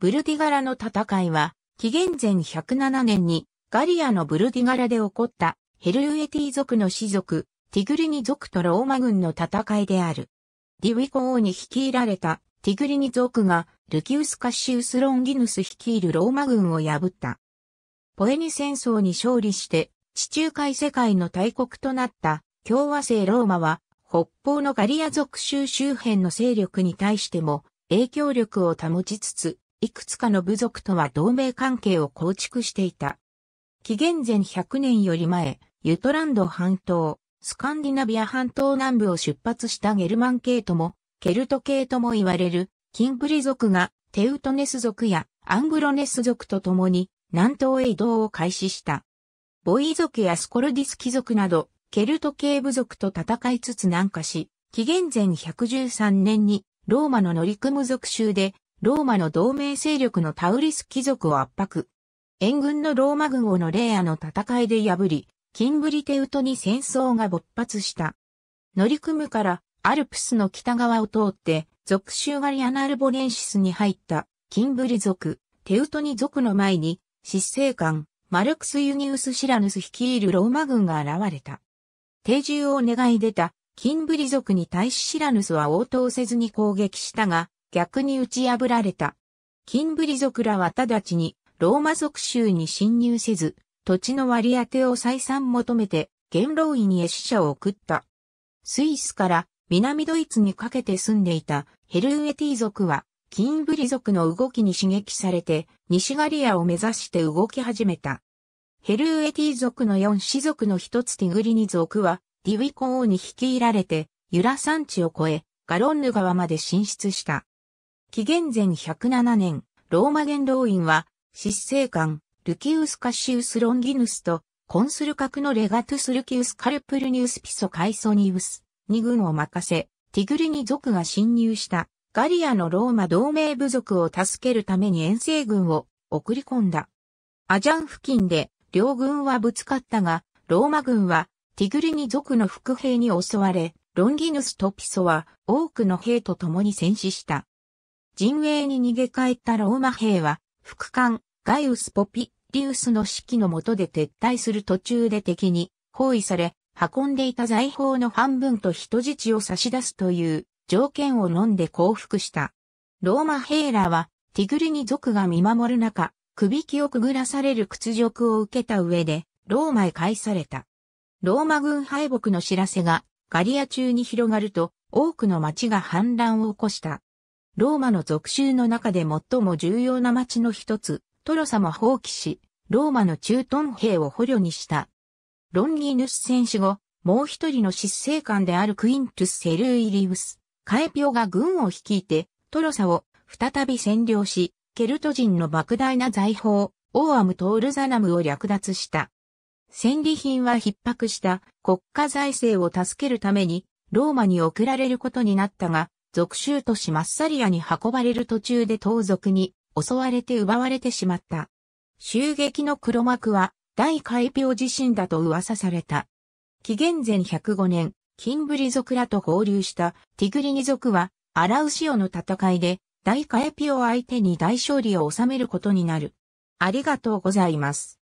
ブルディガラの戦いは、紀元前107年にガリアのブルディガラで起こったヘルウエティ族の氏族、ティグリニ族とローマ軍の戦いである。ディウィコ王に率いられたティグリニ族がルキウス・カッシウス・ロンギヌス率いるローマ軍を破った。ポエニ戦争に勝利して地中海世界の大国となった共和制ローマは北方のガリア族州周辺の勢力に対しても影響力を保ちつついくつかの部族とは同盟関係を構築していた。紀元前100年より前、ユトランド半島、スカンディナビア半島南部を出発したゲルマン系とも、ケルト系とも言われる、キンプリ族がテウトネス族やアングロネス族と共に南東へ移動を開始した。ボイ族やスコルディス貴族など、ケルト系部族と戦いつつ南下し、紀元前113年にローマの乗組族州でローマの同盟勢力のタウリス貴族を圧迫。援軍のローマ軍をのレイアの戦いで破り、キンブリテウトに戦争が勃発した。乗り組むからアルプスの北側を通って、属州ガリアナルボレンシスに入ったキンブリ族、テウトニ族の前に、執政官、マルクス・ユニウス・シラヌス率いるローマ軍が現れた。定住を願い出た、キンブリ族に対しシラヌスは応答せずに攻撃したが、逆に打ち破られた。キンブリ族らは直ちにローマ族州に侵入せず、土地の割り当てを再三求めて、元老院へ使者を送った。スイスから南ドイツにかけて住んでいたヘルウェティ族は、キンブリ族の動きに刺激されて、西ガリアを目指して動き始めた。ヘルウェティ族の四氏族の一つティグリニ族は、ディウィコ王に率いられて、ユラ山地を越え、ガロンヌ川まで進出した。紀元前107年、ローマ元老院は、執政官、ルキウス・カシウス・ロンギヌスと、コンスル格のレガトゥス・ルキウス・カルプルニウス・ピソ・カイソニウス、二軍を任せ、ティグリに族が侵入した、ガリアのローマ同盟部族を助けるために遠征軍を送り込んだ。アジャン付近で、両軍はぶつかったが、ローマ軍は、ティグリニ族の副兵に襲われ、ロンギヌスとピソは多くの兵と共に戦死した。陣営に逃げ帰ったローマ兵は、副官、ガイウス・ポピリウスの指揮の下で撤退する途中で敵に包囲され、運んでいた財宝の半分と人質を差し出すという条件を飲んで降伏した。ローマ兵らは、ティグリに族が見守る中、首気をくぐらされる屈辱を受けた上で、ローマへ返された。ローマ軍敗北の知らせがガリア中に広がると、多くの町が反乱を起こした。ローマの属州の中で最も重要な町の一つ、トロサも放棄し、ローマの駐屯兵を捕虜にした。ロンギヌス戦死後、もう一人の執政官であるクイントゥス・セルイリウス、カエピオが軍を率いて、トロサを再び占領し、ケルト人の莫大な財宝、オーアムとールザナムを略奪した。戦利品は逼迫した国家財政を助けるためにローマに送られることになったが、属州都市マッサリアに運ばれる途中で盗賊に襲われて奪われてしまった。襲撃の黒幕は大海病自身だと噂された。紀元前105年、キンブリ族らと合流したティグリニ族はアラウシオの戦いで大海オ相手に大勝利を収めることになる。ありがとうございます。